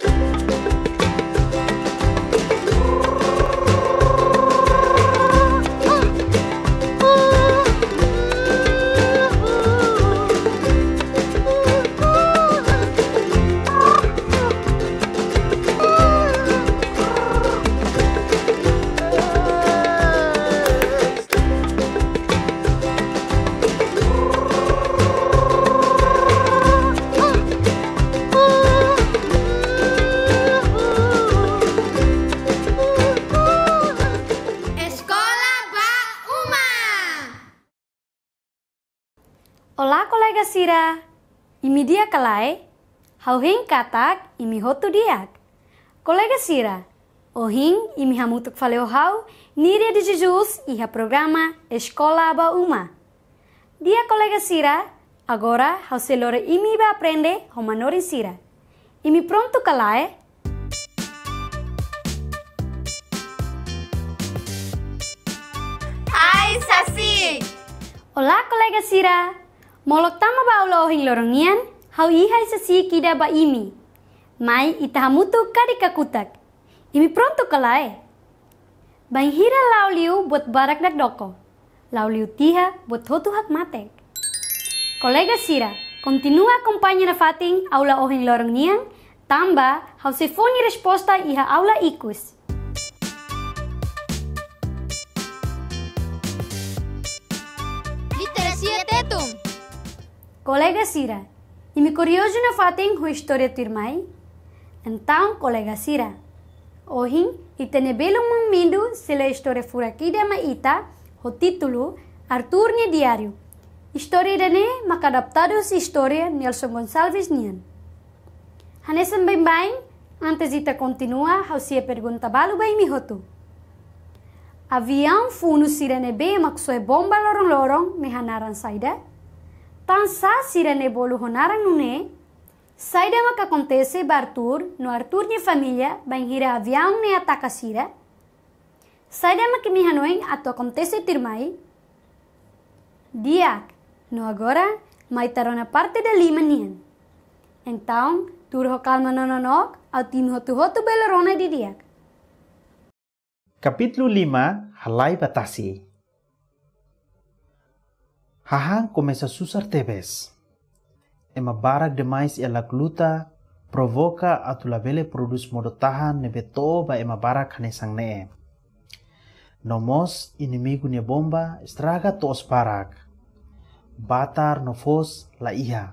Thank you. Imediakalai, hauhin katak imihoturiak. Colega Cira, imi hamutuk faleu hau, niria de jejus e programa Escola Aba Uma. Dia colega Sira, agora hauselore imi va aprende homanori Sira. Imi pronto kalai, Hi Saci! Olá, colega Sira. Molok tama ba ulo hing lorong nian, hau ihai sesi kida ba imi. Mai hamutu kari kakutak. Imi pronto kalae. Bang hira lauliu buat barak dak doko. Lauliu tiha buat hotu hak mate. Kolega sira, kontinua kompanya na fating aula ohing lorong nian, tamba hau sefoni resposta iha aula ikus. Colega Cira, e me curioso na fatem com a história do Então, colega Cira, hoje e tenho um momento se a história for aqui de Maíta, o título Arthur ne Diário. História da ne macadaptado se história Nelson Gonçalves Nian. Hanesan bem bem, antes de continua, você pergunta balo bem me roto. Avião funo sirene bem, mas bomba lorong lorong, me hanaran saída. Tan sa sira ne bolo ronaram no ne, sairama que acontece Bartur, no Artur ne ba ingira avião ne ataka sira, sairama mi hanoi ato kontese tirmai, diak, no agora, maitarona parte da lima nian. Então, turho kalma nononok, tu ho hotu hotu di didiak. Capítulo lima Halai Batasi Hahan komesa susar tebes. Emabarak uma barra demais e ela provoka provoca a tulabele produz modotahan ba é e uma barra canesang nee. Nomos inimigo ne bomba estraga tos osparak. Batar no fos la iha.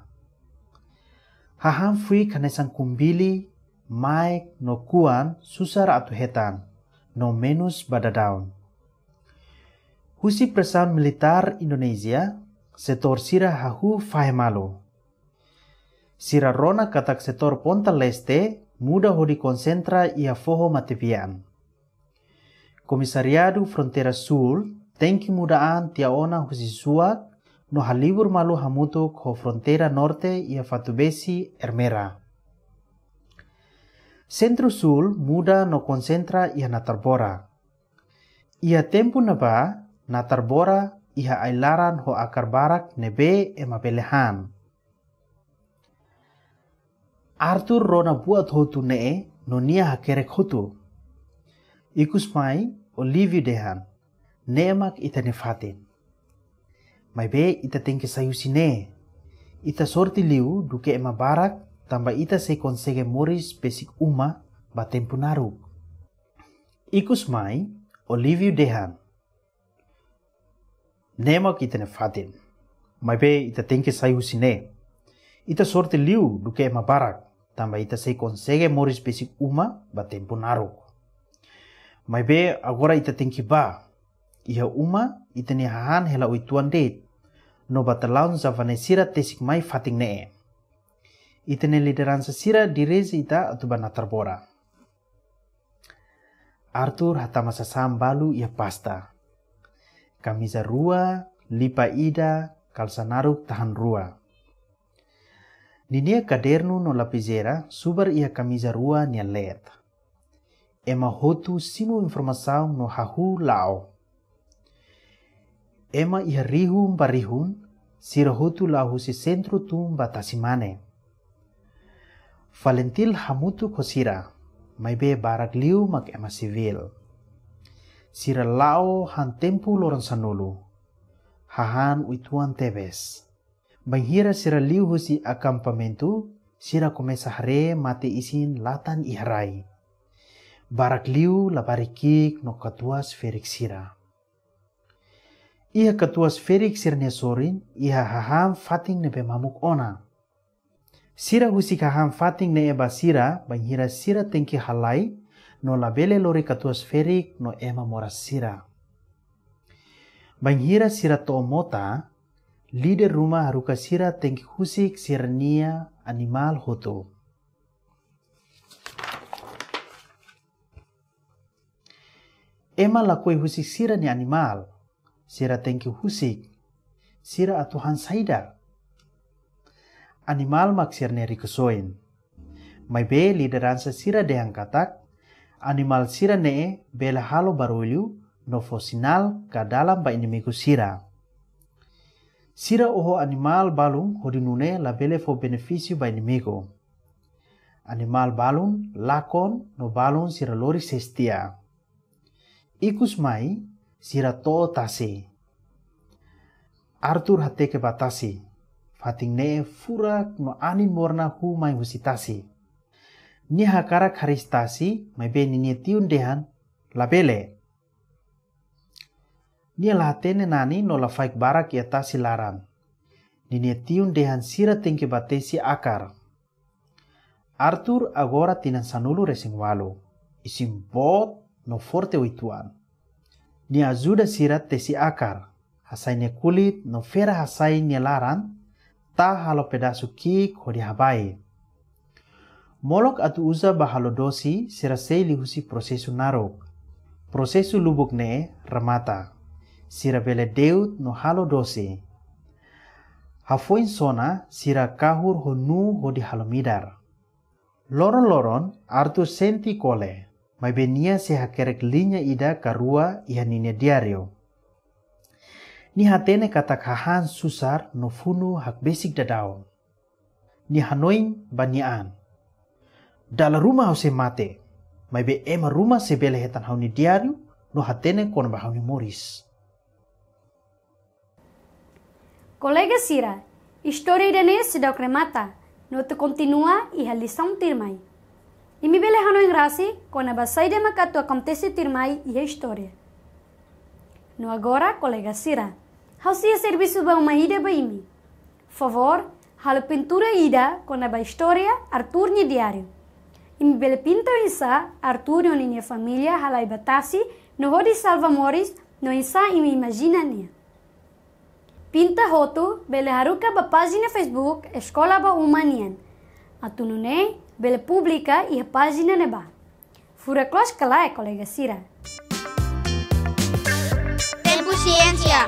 Hahan fui canesang kumbili, mai no kuan susar atu hetan, no menus badadaun. Husi Presan Militar Indonesia setor sira hahu malo. Sira rona katak setor ponta leste muda ho di concentra ia foho matepian. Komisariadu Frontera Sul tenki mudaan tia ona husisuak no halibur malu hamutu ko Frontera Norte ia fatubesi ermera. Centro Sul muda no concentra ia natarbora. Ia tempu naba natarbora iha ailaran ho akar barak nebe ema pelehan. Arthur rona buat hotu nee nia hakerek hotu. Ikus mai Olivia dehan. Neemak ita nefatin. Mai be ita tengke sayusi ne. Ita sorti liu duke ema barak tamba ita se konsege moris pesik uma batempunaruk. Ikus mai Olivia dehan. Nemak ita ne fatin. Mai be ita tengke sai husine. Ita sorte liu duke ma barak. Tamba ita sei konsege moris basic uma ba tempo naruk. Mai be agora ita tengke ba. Ia uma ita ne hahan hela uituan det. No batalaun zavane sira tesik mai Fatim ne. Ita ne lideransa sira direzi ita atuba natarbora. Arthur hatamasa sam balu ia pasta kamiza rua, lipa ida, kalsanaru tahan rua. Ninia kadernu no lapizera subar ia kamiza rua nia let. Ema hotu simu informasaun no hahu lao. Ema ia rihun barihun, sira hotu lahu si centro tum batasimane. Valentil hamutu kosira, mai be barak liu mak ema civil sira lao han tempu loran sanulu. Hahan uituan tebes. Banghira sira liuhu si akampamentu, sira komesa hare mate isin latan ihrai. Barak liu labarikik no katuas ferik sira. Iha katuas ferik sirne sorin, iha haham fating ne pemamuk ona. Sira husi kaham fating ne eba sira, banghira sira tengki halai, no labele lori sferik no ema mora sira. Banghira sira to mota, lider rumah haruka sira tengki husik sirnia animal hoto. Ema lakoi husik sira ni animal, sira tengki husik, sira atuhan saida. Animal mak neri kesoin. Mai be lideransa sira deang katak, animal sira nee bela halo baroliu no fosinal ka dalam ba inimiku sira. Sira oho animal balung hodinune la bele fo beneficio ba inimigo. Animal balung lakon no balung sira lori sestia. Ikus mai sira to tasi. Arthur hateke batasi. Fating ne'e furak no anin morna hu mai husitasi ni hakara karistasi mebe ni ni tiun dehan labele. Ni lahatene nani no la faik barak ya ta silaran. Ni ni tiun dehan sira batesi akar. Arthur agora tinan sanulu resing walu. Isim bot no forte wituan. Ni azuda sira tesi akar. Hasaine kulit no fera hasai ni laran. Ta halo pedasu kik hodi habai. Molok atu uza bahalo bahalodosi sirasei lihusi prosesu narok. Prosesu lubuk ne ramata. Sira bele deut no halo dosi. Hafoin sona sira kahur honu halo halomidar. Loron-loron artu senti kole. Mai benia se hakerek linya ida karua ihanine diario. Ni hatene katak hahan susar no funu hak besik dadaon. Ni hanoin banian. dala ruma hau se mate mai be ema ruma se bele hetan hau ni diário no hatene kon ba hau ni moris colega sira história irene se dau cremata no te continua e a lição tirmai e me bele hanu engrasi kon a basai de makato acontece tirmai e a história no agora colega sira hau se serviço ba uma ida ba imi favor Halo pintura ida con a ba história Artur ni diário. Imbelpintarisa, Arturo linha família, halaibatasi, no hodi salvamores, no insa e me imaginania. Pinta hoto roto, haruka ba página Facebook, Escola ba Humanian. Atunune, bele publica e a página neba. Fura closca lá, colega Cira. Tempo Ciência.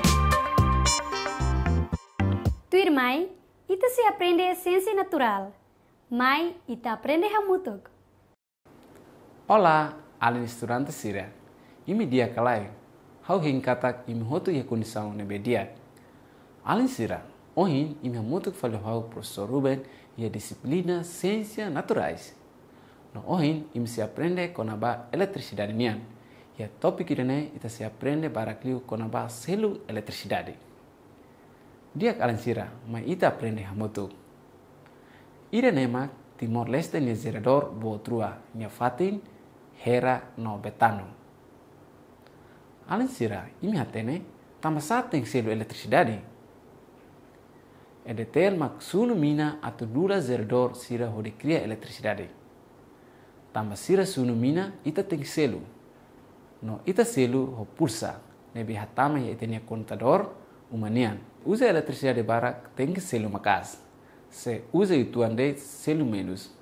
Tu irmai, ita se aprende a ciência natural. Mai, ita aprende a mutuk. Olá, alin estudante Síria. Imi dia kalai. Hau hing katak imi hotu ye condição ne bedia. Ali Síria. Ohin imi hamutuk falho hau professor Ruben e a disciplina Naturais. No ohin imi se aprende konaba eletricidade nian. E a irene ita se aprende para konaba selu eletricidade. Dia kalan Síria, mai ita aprende hamutuk. Irene mak Timor Leste ni zerador trua nia fatin hera no betano. Alensira, hatene, tamasate selo eletricidade. Edetel sunu mina atu dura zerdor sira hode elektrisidade. Tama sira sunu mina ita teng selu. No ita selu ho pulsa, nebi hatama ya itenia kontador umanian. Uze elektrisidade barak teng selu makas. Se uze itu selu menus.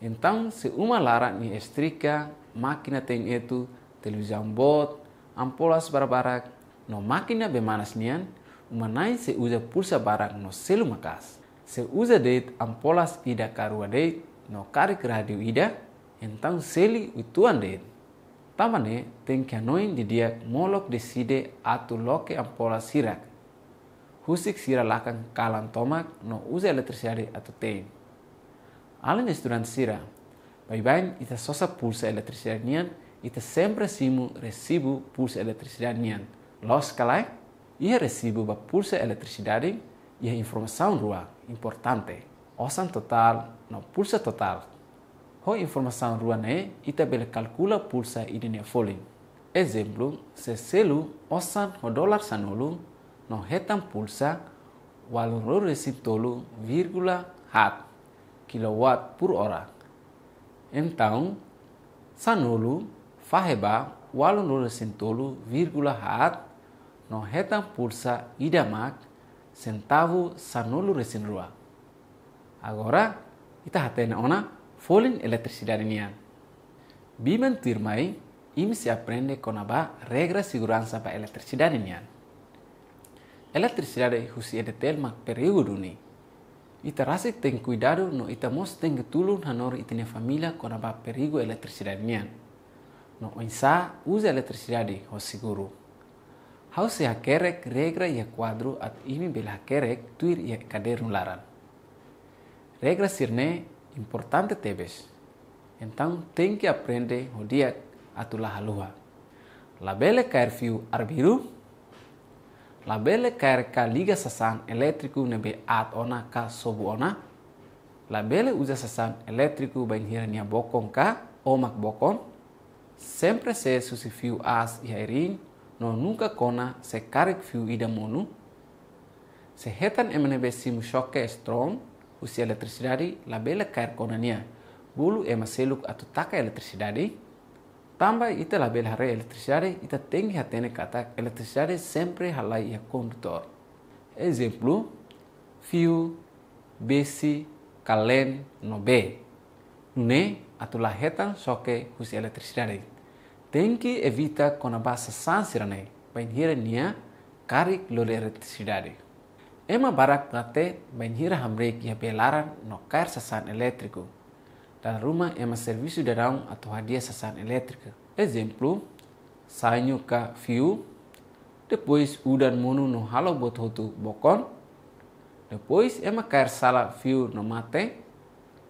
Então, se uma lara ni estrica, máquina tem etu, televisão bot, ampolas barbarak, no máquina manas nian, uma nain se usa pulsa barak no selu makas. Se usa deit ampolas ida karua deit, no karik radio ida, então seli utuan deit. Tamane tem que anoin di diak molok deside atu loke ampolas sirak. Husik sira lakan kalan tomak no usa elektrisari atu tein ali ne studentira. Bai i të sosa pulsa elektrisirë nian, ita sempre simu recibu pulsa elektrisirë nian. Los kalai, ia resibu ba pulsa dari, ia informação rua, importante. Osan total, no pulsa total. Ho informação rua ne, ita bele calcula pulsa idine folin. Exemplo, se selu osan ho dolar sanolu, no hetan pulsa, walurur tolu, virgula hat kilowatt per hora. Então, Sanulu faheba walunul sentolo virgula hat no retan pulsa idamak centavo sanulu resinrua. Agora, kita hatena ona folin eletricidade nian. Biman tirmai, ini se aprende konaba regra segurança para eletricidade nian. Eletricidade husi edetel mak perigo duni. Ita rasi teng cuidado no ita mos teng getulun hanor itine familia kona ba perigo eletricidade mian. No oinsa usa elektrisiradi, ho siguru. Hau se hakerek regra ia kuadru at imi bela kerek tuir ia kader nularan. Regra sirne importante tebes. entang tem aprende, aprender dia atula halua. Labele kair fiu arbiru labele karka liga sasan elektriku nebe at ona ka sobu ona labele usa sasan elektriku bain hirania bokon ka omak bokon sempre se susi fiu as iairin no nunca kona se karek fiu ida monu se hetan emnebe simu shoke strong usia eletricidade labele kair konania bulu emaseluk seluk atau taka elektrisidadi Tamba ita la bela re elektrisiare ita tengi hatene kata elektrisiare sempre halai ia konduktor. Ezeplu, fio, besi, kalen, nobe. Ne atu hetan soke husi elektrisiare. Tengi evita evita konabasa sansira ne, hira nia karik lole elektrisiare. Ema barak bain hira hamrek ia belaran no kair sasan elektriku da Roma servis um atau hadiah dar a torradia sassana elétrica. ka view, depois udan monu no halo hotu bokon, depois ema kair sala view no mate,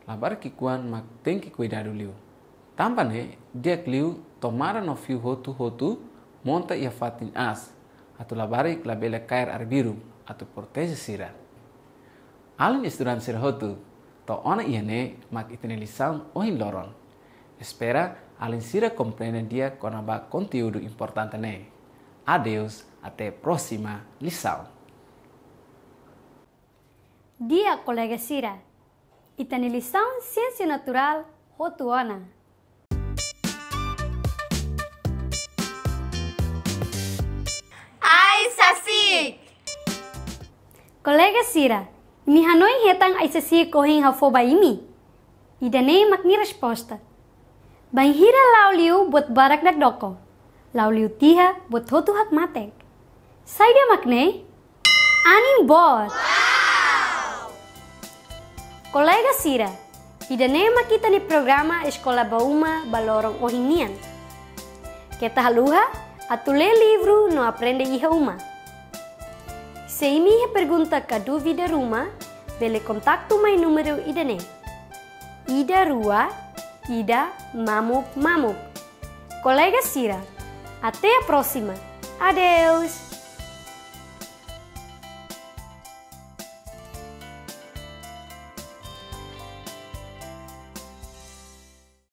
labar kikuan mak teng que cuidar do liu. Tampane, dia to tomara no view hotu-hotu monta ia fatin as, atau labari labela kair arbiru atau protege sira. Alin estudan ser hotu, to então, ona ihane mak itene lisam ohin loron. Espera alinsira dia conaba conteúdo importante ne. Adeus, até próxima lição. Dia colega Sira. Itane lição Ciência Natural Rotuona. Ai, Saci! Colega Sira, Mi Hanoi hetang aisasi Ida nei mak makni resposta. Banghira liu buat barak dak doko. liu tiha buat hotu hak matek. Saida makne anin bor. Wow! Colega Sira, mak kita ni programa eskola Bauma Balorong Ohinian. Kita haluha atule libru no aprende iha uma. Se minha pergunta que dúvida ruma, bele contacto meu número idane. Ida rua, ida mamup mamup. Colega Sira, até a próxima. Adeus!